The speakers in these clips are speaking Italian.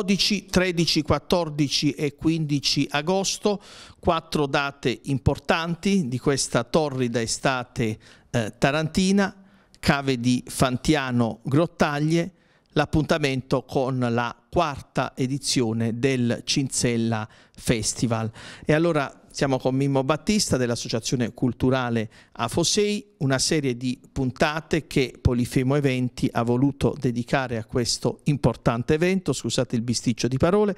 12, 13, 14 e 15 agosto, quattro date importanti di questa torrida estate eh, tarantina, cave di Fantiano Grottaglie, l'appuntamento con la quarta edizione del Cinzella Festival. E allora siamo con Mimmo Battista dell'Associazione Culturale Afosei, una serie di puntate che Polifemo Eventi ha voluto dedicare a questo importante evento, scusate il bisticcio di parole.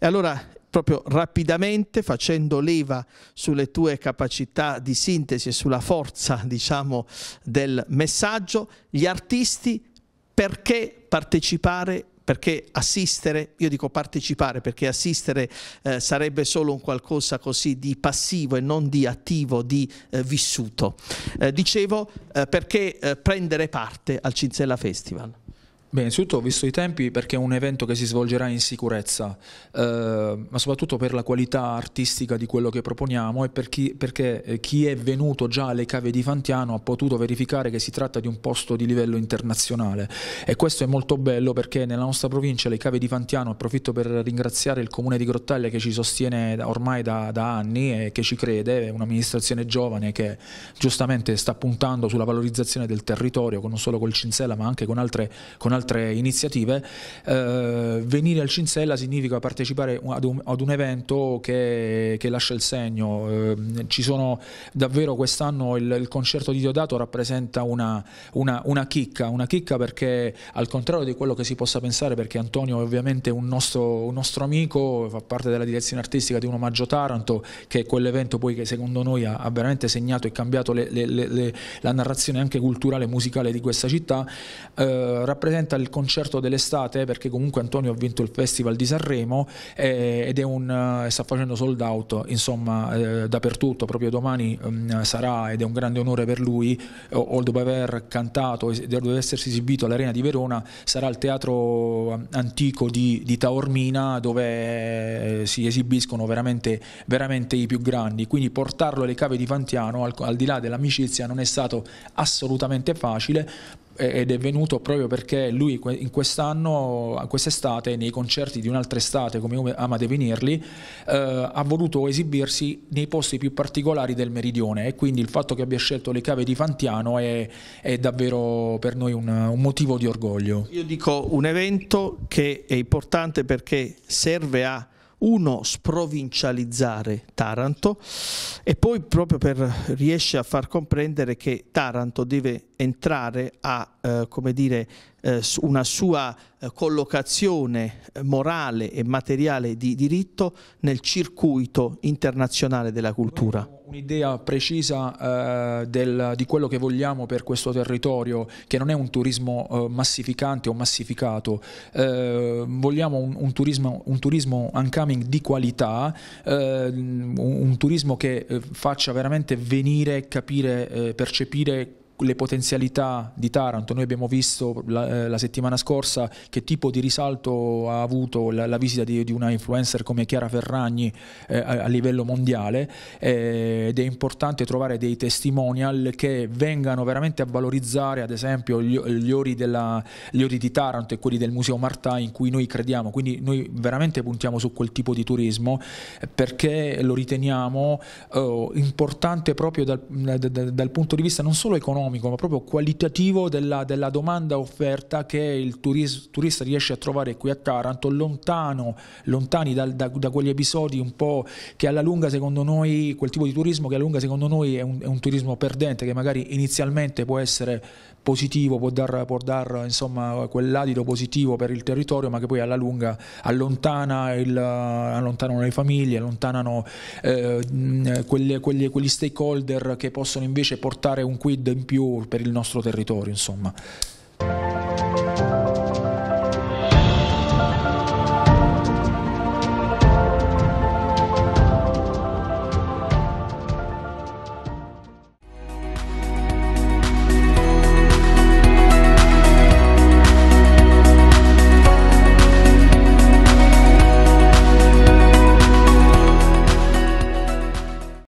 E allora proprio rapidamente facendo leva sulle tue capacità di sintesi e sulla forza diciamo, del messaggio gli artisti perché partecipare perché assistere, io dico partecipare perché assistere eh, sarebbe solo un qualcosa così di passivo e non di attivo, di eh, vissuto. Eh, dicevo eh, perché eh, prendere parte al Cinzella Festival. Beh, innanzitutto ho visto i tempi perché è un evento che si svolgerà in sicurezza, eh, ma soprattutto per la qualità artistica di quello che proponiamo e per chi, perché eh, chi è venuto già alle cave di Fantiano ha potuto verificare che si tratta di un posto di livello internazionale e questo è molto bello perché nella nostra provincia le cave di Fantiano, approfitto per ringraziare il comune di Grottaglia che ci sostiene ormai da, da anni e che ci crede, è un'amministrazione giovane che giustamente sta puntando sulla valorizzazione del territorio, non solo col Cinzella ma anche con altre, con altre altre iniziative, eh, venire al Cinzella significa partecipare ad un, ad un evento che, che, lascia il segno. Eh, ci sono davvero quest'anno il, il concerto di Diodato rappresenta una, una, una, chicca, una chicca perché al contrario di quello che si possa pensare, perché Antonio è ovviamente un nostro, un nostro amico, fa parte della direzione artistica di un omaggio Taranto, che è quell'evento poi che secondo noi ha, ha veramente segnato e cambiato le, le, le, la narrazione anche culturale e musicale di questa città, eh, rappresenta aspetta il concerto dell'estate perché comunque Antonio ha vinto il Festival di Sanremo eh, ed è un, eh, sta facendo sold out insomma eh, dappertutto, proprio domani mh, mm, sarà ed è un grande onore per lui, o dopo aver cantato e dopo essersi esibito all'Arena di Verona, sarà il teatro eh, antico di, di Taormina dove eh, si esibiscono veramente, veramente, i più grandi, quindi portarlo alle cave di Fantiano al, al di là dell'amicizia non è stato assolutamente facile, eh, ed è venuto proprio perché lui in quest'anno, quest'estate, nei concerti di un'altra estate, come ama definirli, eh, ha voluto esibirsi nei posti più particolari del meridione e quindi il fatto che abbia scelto le cave di Fantiano è, è davvero per noi un, un motivo di orgoglio. Io dico un evento che è importante perché serve a uno sprovincializzare Taranto e poi proprio per riesce a far comprendere che Taranto deve entrare a eh, come dire, eh, una sua eh, collocazione eh, morale e materiale di diritto nel circuito internazionale della cultura. Un'idea precisa eh, del, di quello che vogliamo per questo territorio, che non è un turismo eh, massificante o massificato, vogliamo un, un, turismo, un turismo uncoming di qualità, un, un, turismo che faccia veramente venire, capire, percepire le potenzialità di Taranto. Noi abbiamo visto la, eh, la, settimana scorsa che tipo di risalto ha avuto la, la visita di, di, una influencer come Chiara Ferragni eh, a, a, livello mondiale eh, ed è importante trovare dei testimonial che vengano veramente a valorizzare ad esempio gli, gli, ori, della, gli ori, di Taranto e quelli del Museo Martà in cui noi crediamo. Quindi noi veramente puntiamo su quel tipo di turismo eh, perché lo riteniamo eh, importante proprio dal, dal, dal punto di vista non solo economico, economico, ma proprio qualitativo della, della domanda offerta che il turis, turista riesce a trovare qui a Taranto, lontano, lontani dal, da, da, quegli episodi un po' che alla lunga secondo noi, quel tipo di turismo che alla lunga secondo noi è un, è un turismo perdente, che magari inizialmente può essere positivo, può dar, può dar insomma, quell'adito positivo per il territorio, ma che poi alla lunga allontana il, allontanano le famiglie, allontanano eh, quelle, quelle, quegli stakeholder che possono invece portare un quid in più per il nostro territorio. Insomma.